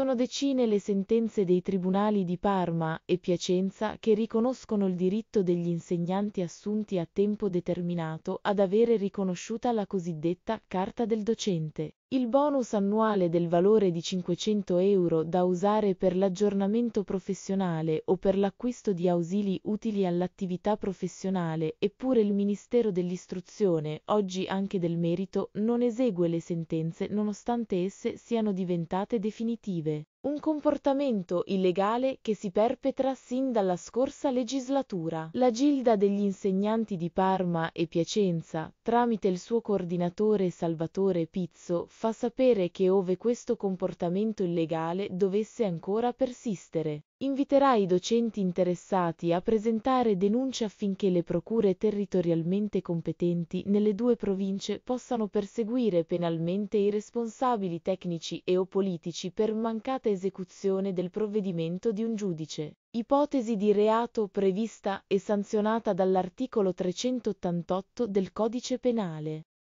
Sono decine le sentenze dei tribunali di Parma e Piacenza che riconoscono il diritto degli insegnanti assunti a tempo determinato ad avere riconosciuta la cosiddetta carta del docente il bonus annuale del valore di 500 euro da usare per l'aggiornamento professionale o per l'acquisto di ausili utili all'attività professionale, eppure il Ministero dell'Istruzione, oggi anche del Merito, non esegue le sentenze nonostante esse siano diventate definitive. Un comportamento illegale che si perpetra sin dalla scorsa legislatura. La Gilda degli insegnanti di Parma e Piacenza, tramite il suo coordinatore Salvatore Pizzo, fa sapere che ove questo comportamento illegale dovesse ancora persistere, inviterà i docenti interessati a presentare denunce affinché le procure territorialmente competenti nelle due province possano perseguire penalmente i responsabili tecnici e o politici per mancata esecuzione del provvedimento di un giudice. Ipotesi di reato prevista e sanzionata dall'articolo 388 del codice penale.